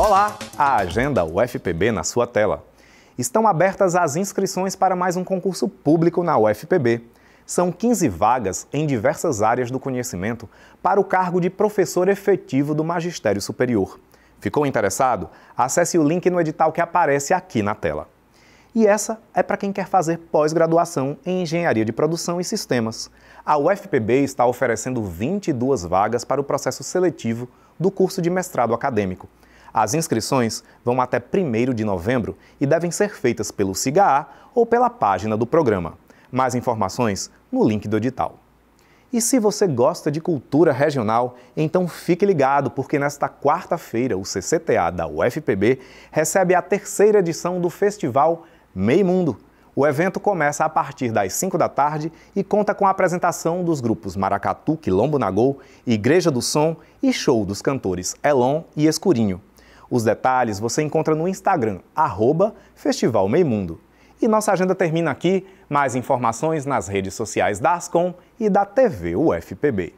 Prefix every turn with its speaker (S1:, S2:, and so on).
S1: Olá, a agenda UFPB na sua tela. Estão abertas as inscrições para mais um concurso público na UFPB. São 15 vagas em diversas áreas do conhecimento para o cargo de professor efetivo do Magistério Superior. Ficou interessado? Acesse o link no edital que aparece aqui na tela. E essa é para quem quer fazer pós-graduação em Engenharia de Produção e Sistemas. A UFPB está oferecendo 22 vagas para o processo seletivo do curso de mestrado acadêmico. As inscrições vão até 1 de novembro e devem ser feitas pelo CIGAA ou pela página do programa. Mais informações no link do edital. E se você gosta de cultura regional, então fique ligado, porque nesta quarta-feira o CCTA da UFPB recebe a terceira edição do festival Meio Mundo. O evento começa a partir das 5 da tarde e conta com a apresentação dos grupos Maracatu, Quilombo Nagô, Igreja do Som e show dos cantores Elon e Escurinho. Os detalhes você encontra no Instagram, arroba Festival Meimundo. E nossa agenda termina aqui. Mais informações nas redes sociais da Ascom e da TV UFPB.